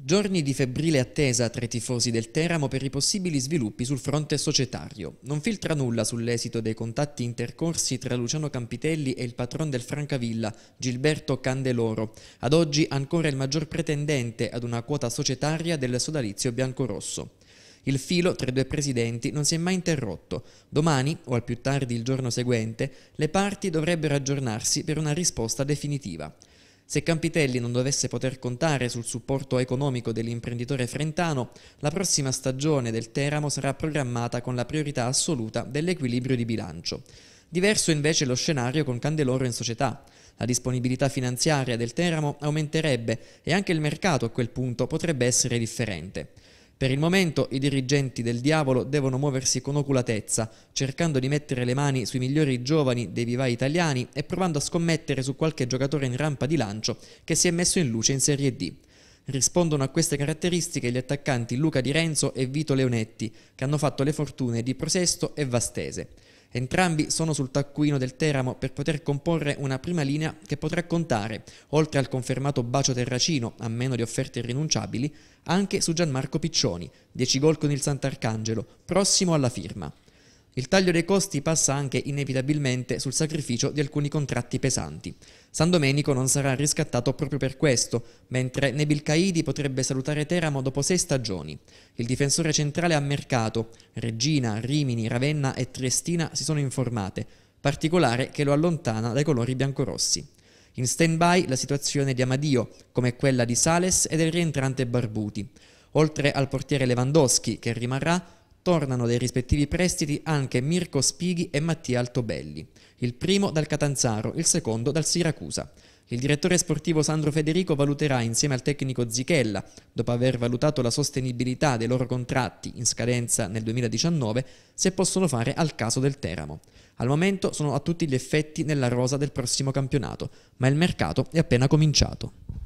Giorni di febbrile attesa tra i tifosi del Teramo per i possibili sviluppi sul fronte societario. Non filtra nulla sull'esito dei contatti intercorsi tra Luciano Campitelli e il patron del Francavilla, Gilberto Candeloro, ad oggi ancora il maggior pretendente ad una quota societaria del sodalizio biancorosso. Il filo tra i due presidenti non si è mai interrotto. Domani, o al più tardi il giorno seguente, le parti dovrebbero aggiornarsi per una risposta definitiva. Se Campitelli non dovesse poter contare sul supporto economico dell'imprenditore frentano, la prossima stagione del Teramo sarà programmata con la priorità assoluta dell'equilibrio di bilancio. Diverso invece lo scenario con Candeloro in società. La disponibilità finanziaria del Teramo aumenterebbe e anche il mercato a quel punto potrebbe essere differente. Per il momento i dirigenti del diavolo devono muoversi con oculatezza, cercando di mettere le mani sui migliori giovani dei vivai italiani e provando a scommettere su qualche giocatore in rampa di lancio che si è messo in luce in Serie D. Rispondono a queste caratteristiche gli attaccanti Luca Di Renzo e Vito Leonetti, che hanno fatto le fortune di Prosesto e Vastese. Entrambi sono sul taccuino del Teramo per poter comporre una prima linea che potrà contare, oltre al confermato Bacio Terracino, a meno di offerte irrinunciabili, anche su Gianmarco Piccioni, 10 gol con il Sant'Arcangelo, prossimo alla firma. Il taglio dei costi passa anche inevitabilmente sul sacrificio di alcuni contratti pesanti. San Domenico non sarà riscattato proprio per questo, mentre Nebil Caidi potrebbe salutare Teramo dopo sei stagioni. Il difensore centrale ha mercato, Regina, Rimini, Ravenna e Triestina si sono informate, particolare che lo allontana dai colori biancorossi. In stand-by la situazione di Amadio, come quella di Sales e del rientrante Barbuti. Oltre al portiere Lewandowski, che rimarrà, tornano dai rispettivi prestiti anche Mirko Spighi e Mattia Altobelli, il primo dal Catanzaro, il secondo dal Siracusa. Il direttore sportivo Sandro Federico valuterà insieme al tecnico Zichella, dopo aver valutato la sostenibilità dei loro contratti in scadenza nel 2019, se possono fare al caso del Teramo. Al momento sono a tutti gli effetti nella rosa del prossimo campionato, ma il mercato è appena cominciato.